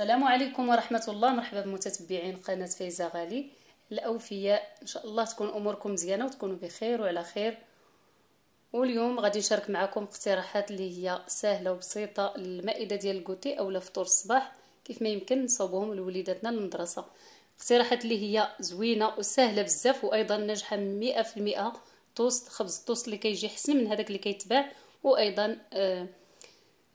السلام عليكم ورحمة الله مرحبا بمتتبعين قناة فيزا غالي الأوفياء إن شاء الله تكون أموركم مزيانة وتكونوا بخير وعلى خير واليوم غادي نشارك معكم اقتراحات اللي هي سهلة وبسيطة للمائدة ديال الكوتي أو لفطور الصباح كيف ما يمكن نصوبهم لوليداتنا للمدرسة اقتراحات اللي هي زوينة وسهلة بزاف وأيضا ناجحة مئة في المئة توست خبز التوست اللي كيجي حسن من هذاك اللي كيتباع وأيضا آه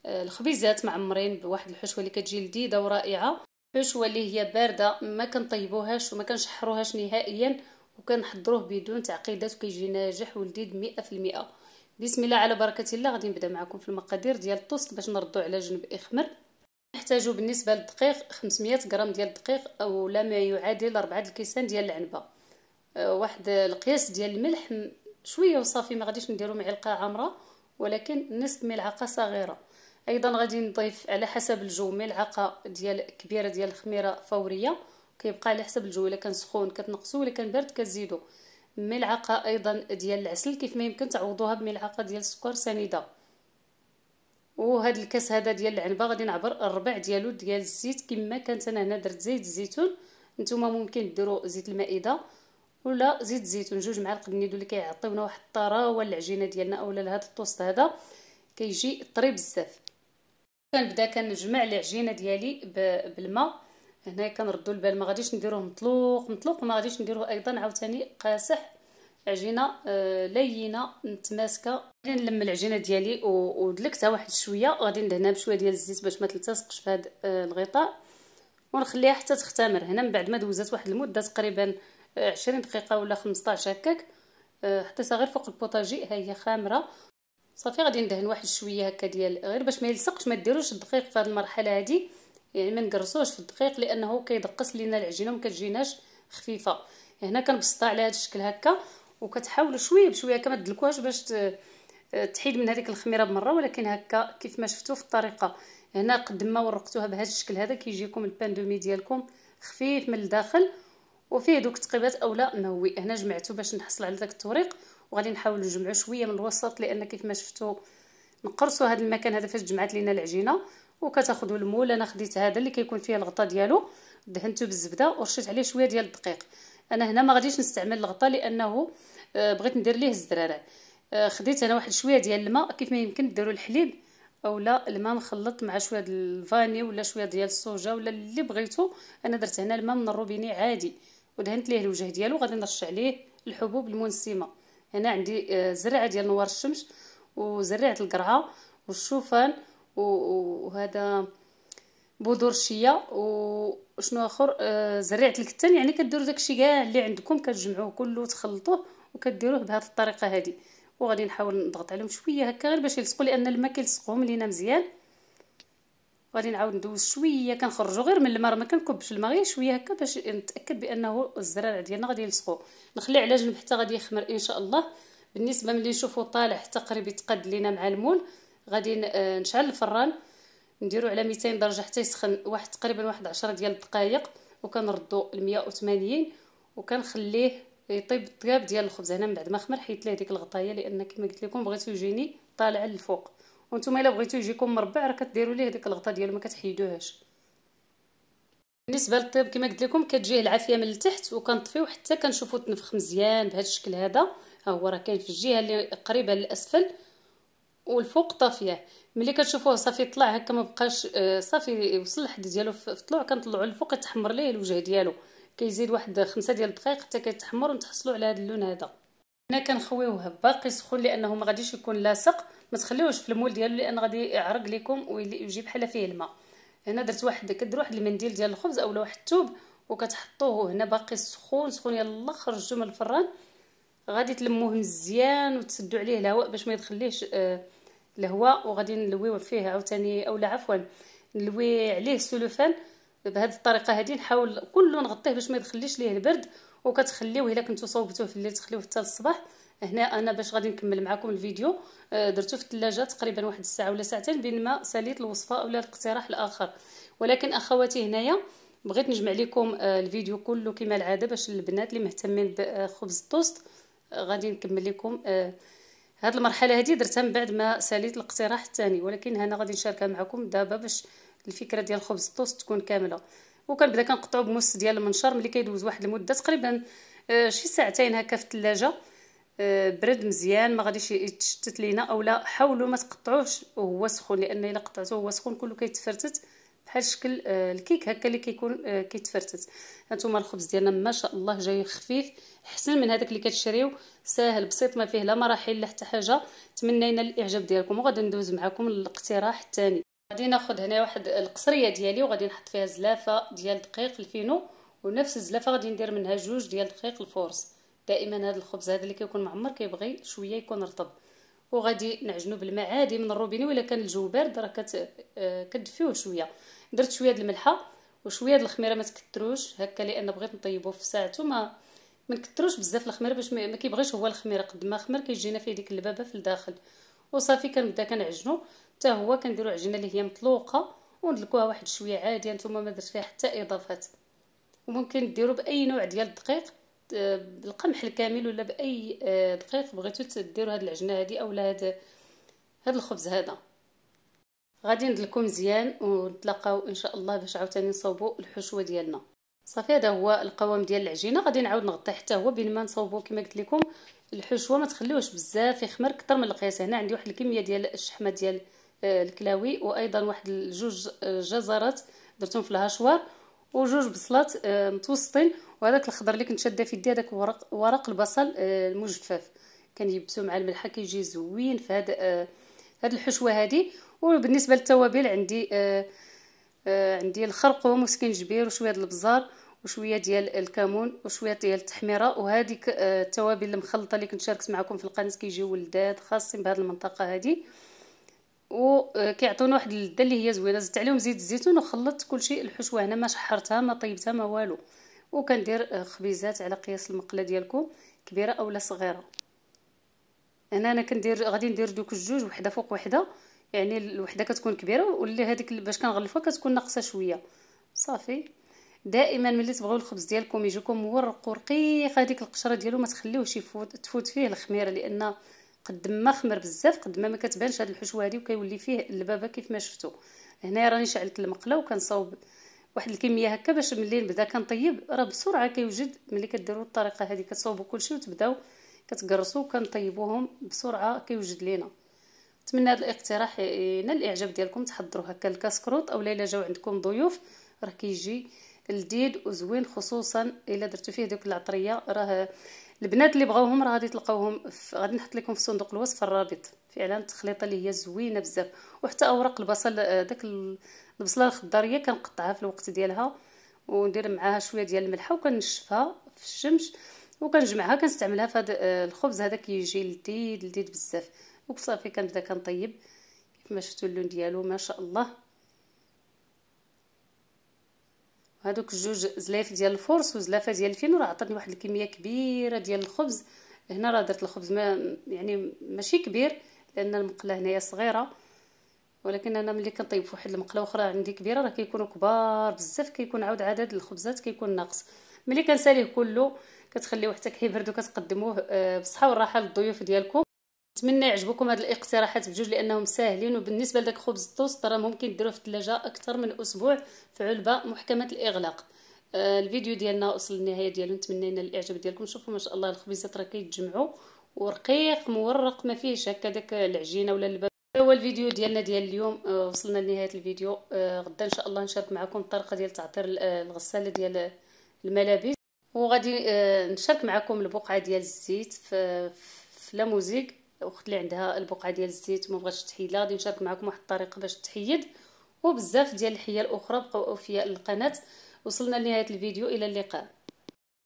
آه، الخبيزات معمرين بواحد الحشوه اللي كتجي لذيذه ورائعه حشوه اللي هي بارده ما كنطيبوهاش وما كنشحروهاش نهائيا وكنحضروه بدون تعقيدات وكيجي ناجح ولذيذ مئة بسم الله على بركه الله غادي نبدا معكم في المقادير ديال الطوست باش نردو على جنب اخمر نحتاجو بالنسبه للدقيق 500 غرام ديال الدقيق او لا ما يعادل 4 الكيسان ديال العنبه آه، واحد القياس ديال الملح شويه وصافي ما غاديش نديرو معلقه عامره ولكن نصف ملعقه صغيره ايضا غادي نضيف على حسب الجو ملعقه ديال كبيره ديال الخميره فوريه كيبقى على حسب الجو الا كان سخون كتنقصو الا كان بارد كتزيدو ملعقه ايضا ديال العسل كيف ما يمكن تعوضوها بملعقه ديال السكر سنيده وهاد الكاس هذا ديال العنبه غادي نعبر الربع ديالو ديال الزيت كما كانت انا هنا درت زيت الزيتون نتوما ممكن ديروا زيت المائده ولا زيت الزيتون جوج معالق النيدو اللي كيعطيونا واحد الطراوه للعجينه ديالنا اولا لهذا الطوست هذا كيجي طري بزاف كنبدا كنجمع العجينه ديالي بالماء هنايا كنردو البال ما غاديش نديروه مطلوق مطلوق وما غاديش نديروه ايضا عاوتاني قاسح عجينه آه، لينه متماسكه غادي نلم العجينه ديالي ودلكتها واحد شويه غادي ندهنها بشويه ديال الزيت باش ما تلتصقش في هذا آه، الغطاء ونخليها حتى تختمر هنا من بعد ما دوزات واحد المده تقريبا 20 آه، دقيقه ولا 15 هكاك حطيتها غير فوق البوطاجي ها هي خامره صافي غادي ندهن واحد شويه هكا ديال غير باش ما يلصقش ما ديروش الدقيق في هذه المرحله هذه يعني ما نقرصوش في الدقيق لانه كيدقص لينا العجينه وما كتجيناش خفيفه هنا كنبسطها على هذا الشكل هكا وكتحاولوا شويه بشويه هكا ما تدلكوهاش باش تحيد من هذيك الخميره بمره ولكن هكا كيف ما شفتوا في الطريقه هنا قد ما ورقتوها بهذا الشكل هذا كيجيكم البان دومي ديالكم خفيف من الداخل وفيه دوك تقيبات اولا نوي هنا جمعته باش نحصل على داك التوريق وغادي نحاول نجمعوا شويه من الوسط لان كيف ما شفتوا نقرصوا هذا المكان هذا فاش جمعت لينا العجينه وكتاخذوا المول انا خديت هذا اللي كيكون فيه الغطاء ديالو دهنته بالزبده ورشيت عليه شويه ديال الدقيق انا هنا ما غاديش نستعمل الغطاء لانه آه، بغيت ندير ليه الزرارع آه، خديت انا واحد شويه ديال الماء كيف ما يمكن ديروا الحليب اولا الماء مخلط مع شويه ديال الفاني ولا شويه ديال الصوجا ولا اللي بغيتو انا درت هنا الماء من الروبيني عادي ودهنت ليه الوجه ديالو غادي نرش عليه الحبوب المنسمه هنا عندي آه، زرع ديال نوار الشمس وزرعت القرعه والشوفان وهذا بذور شيا وشنو اخر آه، زرعت الكتان يعني كديروا داكشي كاع اللي عندكم كتجمعوه كله وتخلطوه وكديروه بهذه الطريقه هذه وغادي نحاول نضغط عليهم شويه هكا غير باش يلصقوا لان الماء كيلصقهم لينا مزيان غادي نعاود ندوز شويه كنخرجو غير من الماء ما كنكبش الماء غير شويه هكا باش نتاكد بانه الزرار ديالنا غادي يلصقوا نخليه على جنب حتى غادي يخمر ان شاء الله بالنسبه ملي نشوفو طالع حتى قريب يتقاد لينا مع المول غادي آه، نشعل الفران نديرو على 200 درجه حتى يسخن واحد تقريبا واحد 10 ديال الدقائق وكنردو ل 180 وكنخليه يطيب الطياب ديال الخبز هنا من بعد ما خمر حيت ليه ديك الغطايه لان كما قلت لكم بغيتو يجيني طالع للفوق وانتم الا بغيتو يجيكم مربع راه كديروا ليه ديك الغطا ديالو ما كتحيدوهاش بالنسبه للطيب كما قلت لكم كتجيه العافيه من التحت وكنطفيو حتى كنشوفو تنفخ مزيان بهذا الشكل هذا ها هو راه كاين في الجهه اللي قريبه للاسفل والفوق طافيه ملي كتشوفوه صافي طلع هكا ما بقاش آه، صافي وصل الحد ديالو في الطلوع كنطلعو الفوق يتحمر ليه الوجه ديالو كيزيد واحد خمسة ديال الدقائق حتى كيتحمر ونتحصلوا على هذا اللون هذا هنا كنخويوه باقي سخون لانه ما غاديش يكون لاصق ما تخليوهش في المول ديالو لان غادي يعرق لكم ويجي بحال فيه الماء هنا درت واحد كدير واحد المنديل ديال الخبز اولا واحد الثوب وكتحطوه هنا باقي سخون سخون يلا خرجتو من الفران غادي تلموه مزيان وتسدوا عليه الهواء باش ما يدخليهش آه، الهواء وغادي نلويو فيه عاوتاني اولا عفوا نلوي عليه السلوفان بهذه الطريقه هذه نحاول كله نغطيه باش ما يدخليش ليه البرد وكتخليوه الا كنتو صوبتوه في الليل تخليوه حتى الصباح هنا انا باش غادي نكمل معكم الفيديو آه، درتو في الثلاجه تقريبا واحد الساعه ولا ساعتين بينما ساليت الوصفه ولا الاقتراح الاخر ولكن اخواتي هنايا بغيت نجمع لكم آه، الفيديو كله كما العاده باش البنات اللي مهتمين بخبز التوست آه، غادي نكمل لكم هاد المرحله هذه درتها من بعد ما ساليت الاقتراح الثاني ولكن هنا غادي نشاركها معكم دابا باش الفكره ديال خبز التوست تكون كامله وكنبدا كنقطعو بموس ديال المنشر ملي كيدوز واحد المده تقريبا آه، شي ساعتين هكا في الثلاجه آه، برد مزيان ما غاديش يتشتت لينا اولا حاولوا ما تقطعوهش وهو سخون لان الا قطعتوه وهو سخون كله كيتفرتت بحال شكل آه، الكيك هكا اللي كيكون كيتفرتت هانتوما الخبز ديالنا ما شاء الله جاي خفيف حسن من هذاك اللي كتشريو ساهل بسيط ما فيه لا مراحل لا حتى حاجه تمنينا الاعجاب ديالكم وغادي ندوز معكم الاقتراح الثاني غادي ناخذ هنا واحد القصريه ديالي وغادي نحط فيها زلافه ديال دقيق الفينو ونفس الزلافه غادي ندير منها جوج ديال دقيق الفورس دائما هذا الخبز هذا اللي كيكون معمر كيبغي شويه يكون رطب وغادي نعجنو بالماء عادي من الروبيني ولا كان الجو بارد راه كت... آه، كدفيوه شويه درت شويه د الملحه وشويه د الخميره ما تكثروش هكا لان بغيت نطيبوه في ساعته ما ما نكثروش بزاف الخميره باش ما كيبغيش هو الخميره قد ما خمر كيجينا فيه ديك اللبابه في الداخل وصافي كنبدا كنعجنو حتى هو كنديرو عجينه اللي هي مطلوقه وندلكوها واحد شويه عاديه نتوما ما درت فيها حتى اضافات وممكن ديرو باي نوع ديال الدقيق بالقمح آه، الكامل ولا باي آه، دقيق بغيتو تديروا هاد العجينه هادي اولا هاد هاد الخبز هذا غادي ندلكو مزيان ونتلاقاو ان شاء الله باش عاوتاني نصاوبو الحشوه ديالنا صافي هذا هو القوام ديال العجينه غادي نعاود نغطي حتى هو بينما نصاوبو كما قلت لكم الحشوه ما تخليوهش بزاف يخمر كتر من القياس هنا عندي واحد الكميه ديال الشحمه ديال الكلاوي وايضا واحد جوج آه، جزرات درتهم في الهشوار وجوج بصلات آه، متوسطين وهذاك الخضر اللي كنت شاده في يدي هذاك ورق ورق البصل آه، المجفف كنجبسو مع الملحه كيجي زوين في هاد هاد الحشوه هادي وبالنسبه للتوابل عندي عندي الخرقوم وسكنجبير وشويه ديال البزار وشويه ديال الكمون وشويه ديال التحميره وهذيك التوابل المخلطه اللي كنت شاركت معكم في القناه كيجيو ولداد خاصين بهاد المنطقه هذه وكيعطيونا آه، واحد اللذه اللي هي زوينه زدت عليهم زيت الزيتون وخلطت كلشي الحشوه هنا ما شحرتها ما طيبتها ما والو وكندير آه، خبيزات على قياس المقله ديالكم كبيره اولا صغيره هنا انا كندير غادي ندير دوك الجوج وحده فوق وحده يعني الوحده كتكون كبيره واللي هذيك باش كنغلفها كتكون ناقصه شويه صافي دائما ملي تبغيو الخبز ديالكم يجيكم مورق ورقيق هذيك القشره ديالو ما تخليوهش يفوت تفوت فيه الخميره لان قد ما خمر بزاف قد ما ما كتبانش هاد الحشوه هادي وكيولي فيه البابا كيف ما شفتو هنا راني شعلت المقله وكنصاوب واحد الكميه هكا باش ملي نبدا كنطيب راه بسرعه كيوجد ملي كديروا الطريقه هذه كتصاوبوا كلشي وتبداو كتقرصوا وكنطيبوهم بسرعه كيوجد لينا نتمنى هذا الاقتراح ينال إيه، الاعجاب ديالكم تحضروا هكا الكاسكروت اولا الا جاو عندكم ضيوف راه كيجي لذيذ وزوين خصوصا الا درتو فيه دوك العطريه راه البنات اللي بغاوهم راه غادي تلقاوهم غادي نحط لكم في صندوق الوصف الرابط فعلا التخليطه اللي هي زوينه بزاف وحتى اوراق البصل آه، داك البصله الخضريه كنقطعها في الوقت ديالها وندير معاها شويه ديال الملحه وكنشفها في الشمس وكنجمعها كنستعملها في هذا آه، الخبز هذا كيجي لذيذ لذيذ بزاف وصافي كنبدا كنطيب كما شفتوا اللون ديالو ما شاء الله هادوك جوج زلايف ديال الفورس وزلافه ديال الفين راه عطاتني واحد الكميه كبيره ديال الخبز هنا راه درت الخبز ما يعني ماشي كبير لان المقله هنايا صغيره ولكن انا ملي كنطيب في واحد المقله اخرى عندي كبيره راه كيكونوا كبار بزاف كيكون عاود عدد الخبزات كيكون ناقص ملي كنساليه كله كتخليوه حتى كيبرد وكتقدموه آه، بالصحه والراحه للضيوف ديالكم نتمنى يعجبكم هاد الاقتراحات بجوج لانهم ساهلين وبالنسبه لداك خبز التوست راه ممكن ديروه في الثلاجه اكثر من اسبوع في علبه محكمه الاغلاق آه الفيديو ديالنا وصل للنهايه ديالو نتمنى الاعجاب ديالكم شوفوا ما شاء الله الخبيزات راه كيتجمعوا ورقيق مورق ما فيهش هكا داك العجينه ولا الباب هو الفيديو ديالنا ديال اليوم آه وصلنا لنهايه الفيديو آه غدا ان شاء الله نشارك معكم الطريقه ديال تعطير آه، الغساله ديال الملابس وغادي آه، نشارك معكم البقعه ديال الزيت في, في لاموزيك الاخت اللي عندها البقعه ديال الزيت وما بغاتش تحيدها غادي نشارك معكم واحد الطريقه باش تحيد وبزاف ديال الحيل الاخرى بقاو اوفياء للقناه وصلنا لنهايه الفيديو الى اللقاء